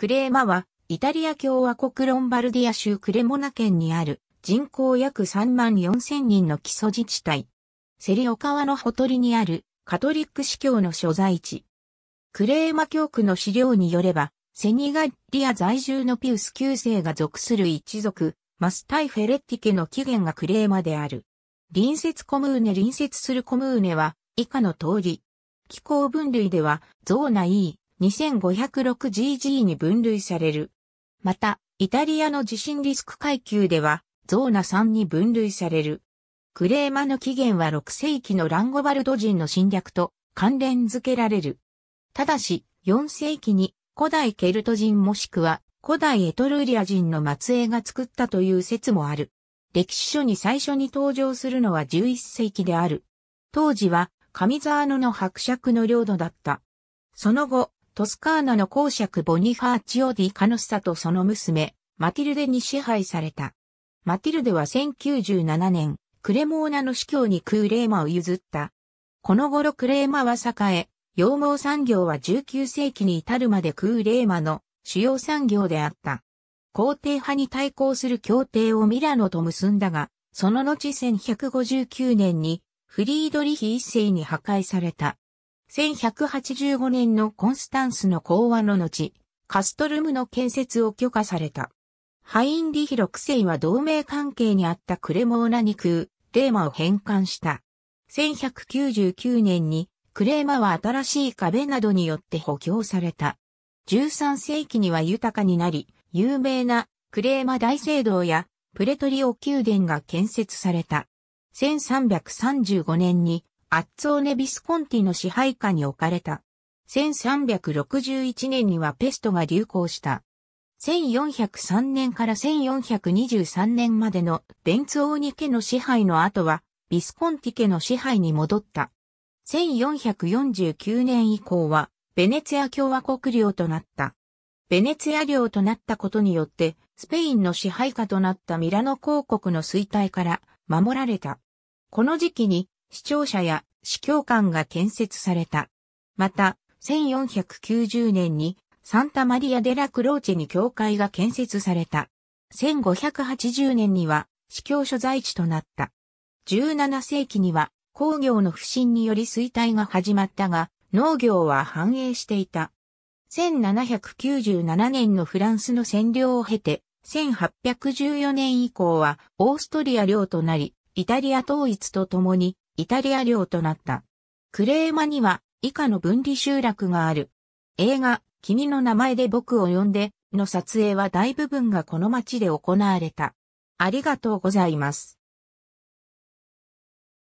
クレーマは、イタリア共和国ロンバルディア州クレモナ県にある人口約3万4千人の基礎自治体。セリオ川のほとりにあるカトリック司教の所在地。クレーマ教区の資料によれば、セニガリア在住のピウス9世が属する一族、マスタイ・フェレッティ家の起源がクレーマである。隣接コムーネ隣接するコムーネは以下の通り。気候分類では、ゾーナ E、2506GG に分類される。また、イタリアの地震リスク階級では、ゾーナ3に分類される。クレーマの起源は6世紀のランゴバルド人の侵略と関連付けられる。ただし、4世紀に古代ケルト人もしくは古代エトルリア人の末裔が作ったという説もある。歴史書に最初に登場するのは11世紀である。当時は上沢野の伯爵の領土だった。その後、トスカーナの公爵ボニファーチオ・ディ・カノッサとその娘、マティルデに支配された。マティルデは1097年、クレモーナの司教にクーレーマを譲った。この頃クレーマは栄え、羊毛産業は19世紀に至るまでクーレーマの主要産業であった。皇帝派に対抗する協定をミラノと結んだが、その後1159年にフリードリヒ一世に破壊された。1185年のコンスタンスの講和の後、カストルムの建設を許可された。ハインリヒ6世は同盟関係にあったクレモーナに空、レーマを返還した。1199年にクレーマは新しい壁などによって補強された。13世紀には豊かになり、有名なクレーマ大聖堂やプレトリオ宮殿が建設された。1335年にアッツォーネ・ビスコンティの支配下に置かれた。1361年にはペストが流行した。1403年から1423年までのベンツオーニ家の支配の後は、ビスコンティ家の支配に戻った。1449年以降は、ベネツィア共和国領となった。ベネツィア領となったことによって、スペインの支配下となったミラノ公国の衰退から守られた。この時期に市庁舎や市教官が建設された。また、1490年にサンタマリア・デラ・クローチェに教会が建設された。1580年には市教所在地となった。17世紀には工業の不振により衰退が始まったが、農業は繁栄していた。1797年のフランスの占領を経て、1814年以降はオーストリア領となり、イタリア統一とともにイタリア領となった。クレーマには以下の分離集落がある。映画、君の名前で僕を呼んでの撮影は大部分がこの町で行われた。ありがとうございます。